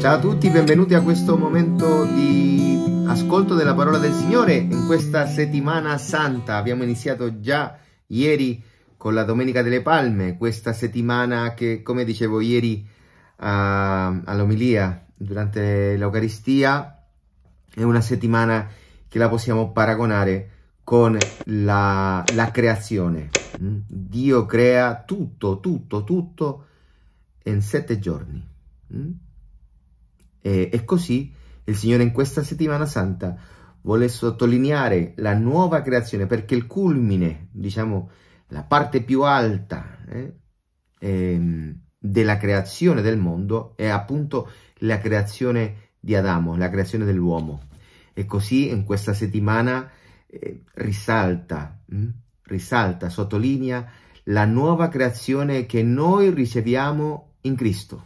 Ciao a tutti, benvenuti a questo momento di ascolto della parola del Signore in questa settimana santa. Abbiamo iniziato già ieri con la Domenica delle Palme, questa settimana che, come dicevo ieri uh, ehm, all'omilia durante l'Eucaristia, è una settimana che la possiamo paragonare con la, la creazione. Mm? Dio crea tutto, tutto, tutto in sette giorni. Mm? Eh, e così il Signore in questa settimana santa vuole sottolineare la nuova creazione perché il culmine, diciamo, la parte più alta eh, ehm, della creazione del mondo è appunto la creazione di Adamo, la creazione dell'uomo. E così in questa settimana eh, risalta, mh, mm, risalta, sottolinea la nuova creazione che noi riceviamo in Cristo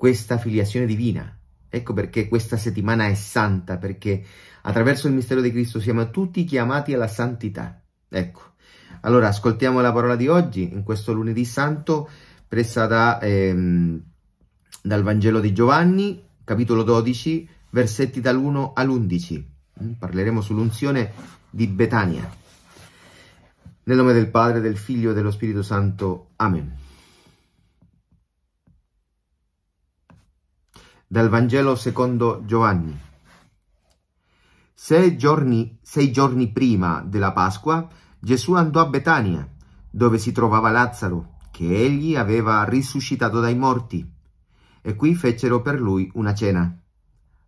questa filiazione divina. Ecco perché questa settimana è santa, perché attraverso il mistero di Cristo siamo tutti chiamati alla santità. Ecco, allora ascoltiamo la parola di oggi, in questo lunedì santo, presa da, ehm, dal Vangelo di Giovanni, capitolo 12, versetti dall'1 all'11. Mm, parleremo sull'unzione di Betania. Nel nome del Padre, del Figlio e dello Spirito Santo. Amen. dal Vangelo secondo Giovanni. Sei giorni, sei giorni prima della Pasqua Gesù andò a Betania, dove si trovava Lazzaro, che egli aveva risuscitato dai morti, e qui fecero per lui una cena.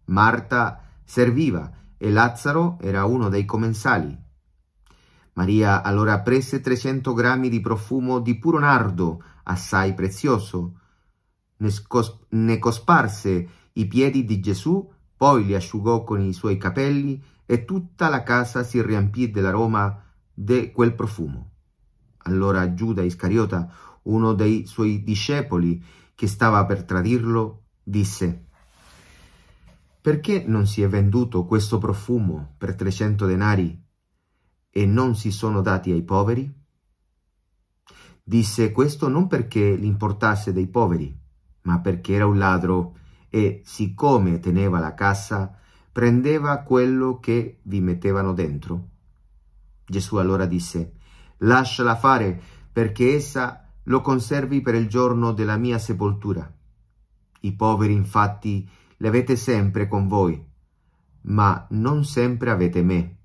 Marta serviva e Lazzaro era uno dei commensali. Maria allora prese 300 grammi di profumo di puro nardo, assai prezioso, ne cosparse i piedi di Gesù, poi li asciugò con i suoi capelli e tutta la casa si riempì dell'aroma di quel profumo. Allora Giuda Iscariota, uno dei suoi discepoli che stava per tradirlo, disse Perché non si è venduto questo profumo per 300 denari e non si sono dati ai poveri? Disse questo non perché l'importasse dei poveri, ma perché era un ladro e, siccome teneva la casa, prendeva quello che vi mettevano dentro. Gesù allora disse, lasciala fare perché essa lo conservi per il giorno della mia sepoltura. I poveri infatti li avete sempre con voi, ma non sempre avete me.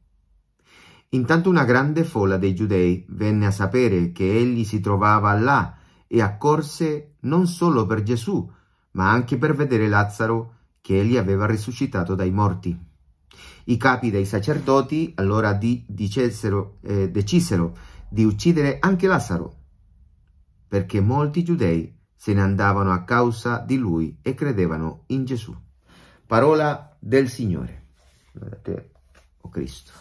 Intanto una grande folla dei giudei venne a sapere che egli si trovava là e accorse non solo per Gesù, ma anche per vedere Lazzaro che egli aveva risuscitato dai morti. I capi dei sacerdoti allora di, dicessero, eh, decisero di uccidere anche Lazzaro, perché molti giudei se ne andavano a causa di lui e credevano in Gesù. Parola del Signore. Guardate, oh Cristo.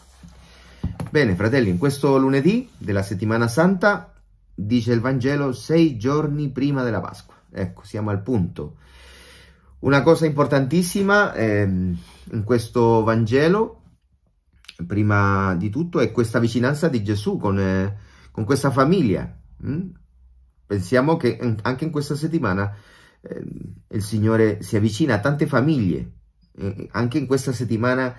Bene, fratelli, in questo lunedì della settimana santa dice il Vangelo, sei giorni prima della Pasqua. Ecco, siamo al punto. Una cosa importantissima eh, in questo Vangelo, prima di tutto, è questa vicinanza di Gesù con, eh, con questa famiglia. Mm? Pensiamo che anche in questa settimana eh, il Signore si avvicina a tante famiglie. anche in questa settimana,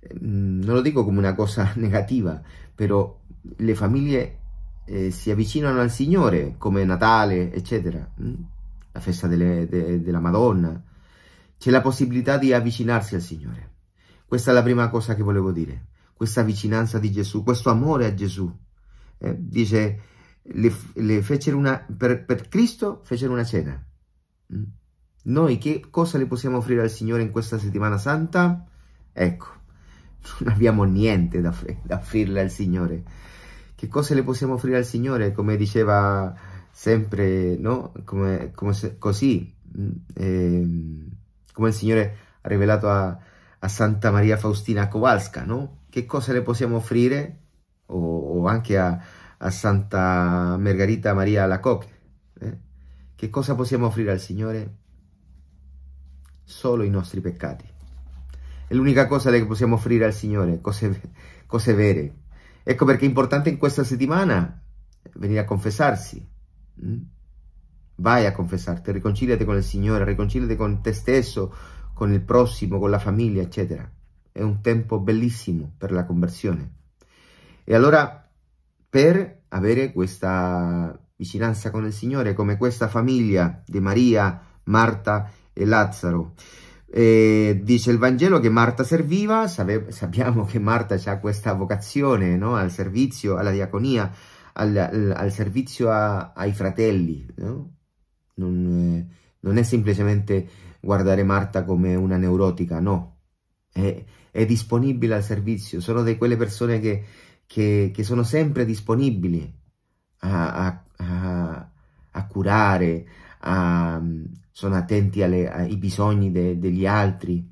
ehm, non lo dico come una cosa negativa, però le famiglie eh, si avvicinano al Signore, come Natale, eccetera, mm, la festa delle, de, della Madonna, c'è la possibilità di avvicinarsi al Signore. Questa è la prima cosa che volevo dire, questa vicinanza di Gesù, questo amore a Gesù. Eh, dice, le, le una, per, per, Cristo fecero una cena. Mm. Noi che cosa le possiamo offrire al Signore in questa settimana santa? Ecco, non abbiamo niente da, da offrirle al Signore che cosa le possiamo offrire al Signore, come diceva sempre, no? Come, come se, così, eh, come il Signore ha rivelato a, a, Santa Maria Faustina Kowalska, no? Che cosa le possiamo offrire? O, o anche a, a, Santa Margherita Maria Lacocche. Eh? Che cosa possiamo offrire al Signore? Solo i nostri peccati. È l'unica cosa che possiamo offrire al Signore, cose, cose vere Ecco perché è importante in questa settimana venire a confessarsi. Mm? Vai a confessarti, riconciliati con il Signore, riconciliati con te stesso, con il prossimo, con la famiglia, eccetera. È un tempo bellissimo per la conversione. E allora, per avere questa vicinanza con il Signore, come questa famiglia di Maria, Marta e Lazzaro, e dice il Vangelo che Marta serviva, Save, sappiamo che Marta ha questa vocazione no? al servizio, alla diaconia, al, al, al servizio a, ai fratelli. No? Non, non, è semplicemente guardare Marta come una neurotica, no, è, è disponibile al servizio, sono di quelle persone che, che, che sono sempre disponibili a, a, a curare, a, sono attenti alle, ai bisogni de, degli altri.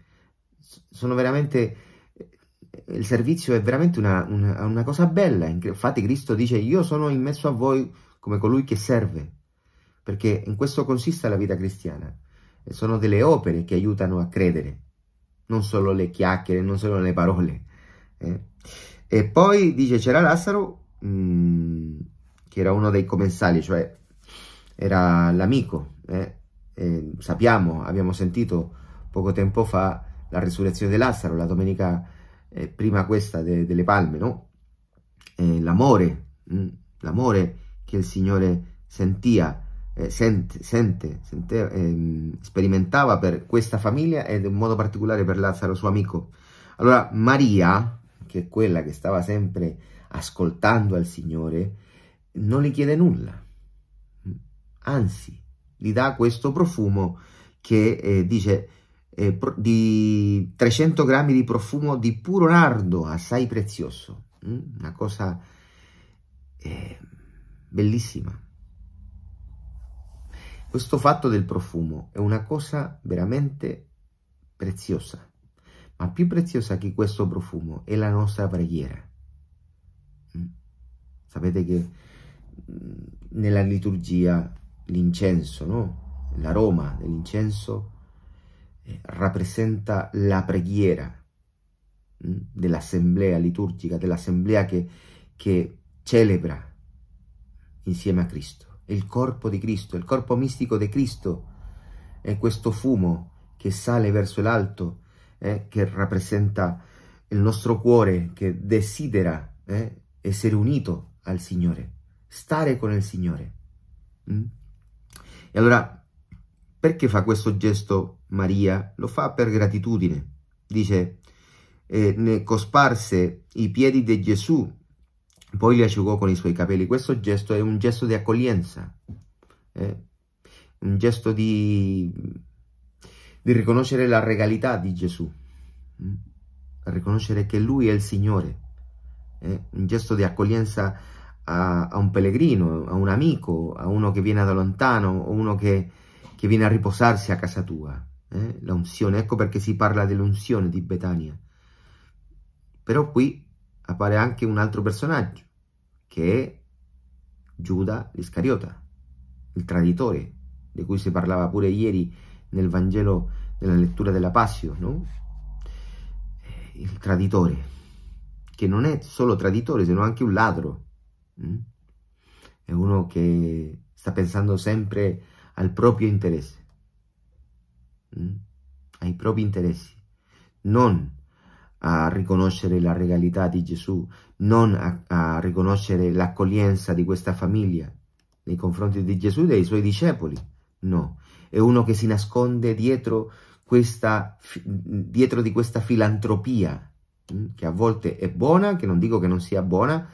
Sono veramente eh, il servizio è veramente una, una, una, cosa bella. Infatti Cristo dice io sono in mezzo a voi come colui che serve, perché in questo consiste la vita cristiana. sono delle opere che aiutano a credere, non solo le chiacchiere, non solo le parole. Eh. E poi dice c'era Lazzaro, mh, mm, che era uno dei commensali, cioè era l'amico, eh, eh, sappiamo, abbiamo sentito poco tempo fa la risurrezione di Lazzaro, la domenica eh, prima questa de, delle palme, no? Eh, l'amore, mm, l'amore che il Signore sentia, eh, sente, sente, sente ehm, sperimentava per questa famiglia ed in modo particolare per Lazzaro, suo amico. Allora Maria, che è quella che stava sempre ascoltando al Signore, non gli chiede nulla, mm, anzi, gli dà questo profumo che eh, dice eh, pro di 300 grammi di profumo di puro nardo, assai prezioso. Mm? Una cosa eh, bellissima. Questo fatto del profumo è una cosa veramente preziosa, ma più preziosa che questo profumo è la nostra preghiera. Mm? Sapete che mm, nella liturgia l'incenso, no? l'aroma dell'incenso eh, rappresenta la preghiera mm, dell'assemblea liturgica, dell'assemblea che, che celebra insieme a Cristo, il corpo di Cristo, il corpo mistico di Cristo, è questo fumo che sale verso l'alto, eh, che rappresenta il nostro cuore che desidera eh, essere unito al Signore, stare con il Signore. Mm? E allora, perché fa questo gesto Maria? Lo fa per gratitudine. Dice, eh, ne cosparse i piedi di Gesù, poi li asciugò con i suoi capelli. Questo gesto è un gesto di accoglienza, eh? un gesto di, di riconoscere la regalità di Gesù, eh? riconoscere che Lui è il Signore, eh? un gesto di accoglienza a, a un pellegrino, a un amico, a uno che viene da lontano o uno che, che viene a riposarsi a casa tua. Eh? L'unzione, ecco perché si parla dell'unzione di Betania. Però qui appare anche un altro personaggio, che è Giuda l'Iscariota, il traditore, di cui si parlava pure ieri nel Vangelo, della lettura della Passio, no? Il traditore, che non è solo traditore, se non anche un ladro, è uno che sta pensando sempre al proprio interesse, ai propri interessi, non a riconoscere la regalità di Gesù, non a, a riconoscere l'accoglienza di questa famiglia nei confronti di Gesù e dei suoi discepoli. No, è uno che si nasconde dietro, questa, dietro di questa filantropia, che a volte è buona, che non dico che non sia buona,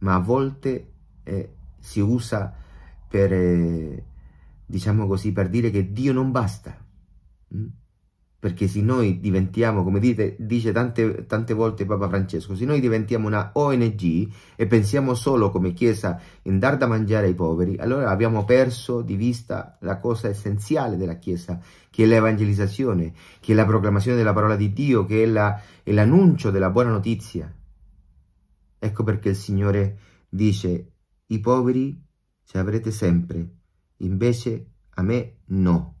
ma a volte eh, si usa per, eh, diciamo così, per dire che Dio non basta. Mm? Perché se noi diventiamo, come dite, dice tante, tante volte Papa Francesco, se noi diventiamo una ONG e pensiamo solo come Chiesa in dar da mangiare ai poveri, allora abbiamo perso di vista la cosa essenziale della Chiesa, che è l'evangelizzazione, che è la proclamazione della parola di Dio, che è l'annuncio la, della buona notizia. Ecco perché il Signore dice, i poveri ci avrete sempre, invece a me no.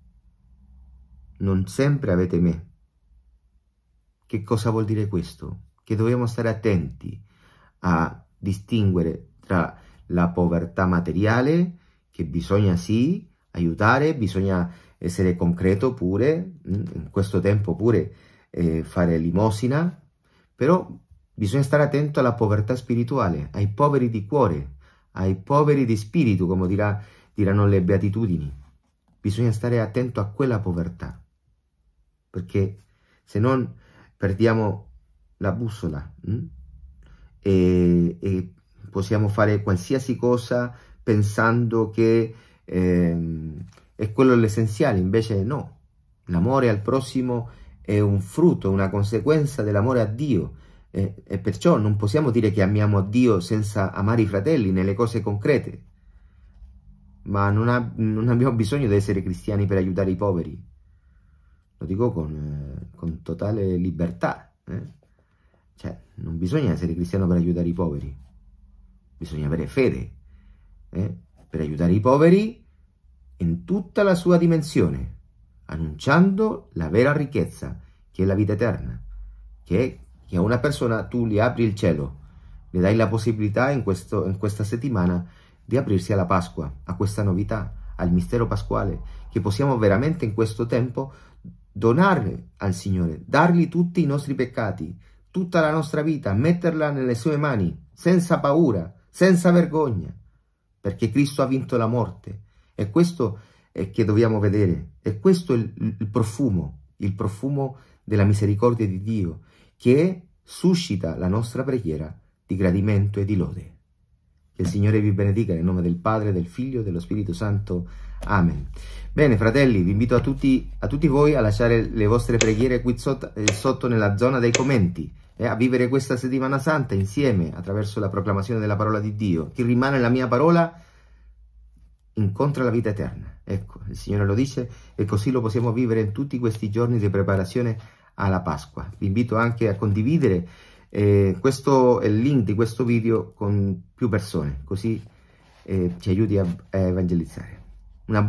Non sempre avete me. Che cosa vuol dire questo? Che dobbiamo stare attenti a distinguere tra la povertà materiale, che bisogna sì aiutare, bisogna essere concreto pure, in questo tempo pure eh, fare limosina, però Bisogna stare attento alla povertà spirituale, ai poveri di cuore, ai poveri di spirito, come dirà, diranno le beatitudini. Bisogna stare attento a quella povertà, perché se non perdiamo la bussola hm, e, e possiamo fare qualsiasi cosa pensando che eh, è quello l'essenziale, invece no. L'amore al prossimo è un frutto, una conseguenza dell'amore a Dio e, e perciò non possiamo dire che amiamo Dio senza amare i fratelli nelle cose concrete, ma non, ha, non abbiamo bisogno di essere cristiani per aiutare i poveri. Lo dico con, con totale libertà. Eh? Cioè, non bisogna essere cristiano per aiutare i poveri, bisogna avere fede eh? per aiutare i poveri in tutta la sua dimensione, annunciando la vera ricchezza, che è la vita eterna, che è che a una persona tu gli apri il cielo, le dai la possibilità in, questo, in questa settimana di aprirsi alla Pasqua, a questa novità, al mistero pasquale, che possiamo veramente in questo tempo donare al Signore, dargli tutti i nostri peccati, tutta la nostra vita, metterla nelle sue mani, senza paura, senza vergogna, perché Cristo ha vinto la morte. E questo è che dobbiamo vedere, e questo è il, il profumo, il profumo della misericordia di Dio, che suscita la nostra preghiera di gradimento e di lode. Che il Signore vi benedica nel nome del Padre, del Figlio e dello Spirito Santo. Amen. Bene, fratelli, vi invito a tutti, a tutti voi a lasciare le vostre preghiere qui sotto, eh, sotto nella zona dei commenti e eh, a vivere questa settimana santa insieme attraverso la proclamazione della parola di Dio. Chi rimane la mia parola incontra la vita eterna. Ecco, il Signore lo dice e così lo possiamo vivere in tutti questi giorni di preparazione alla Pasqua. Vi invito anche a condividere eh, questo, il link di questo video con più persone, così eh, ci aiuti a, a evangelizzare. Una,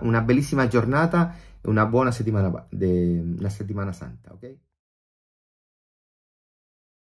una, bellissima giornata e una buona settimana, de, una settimana santa, ok?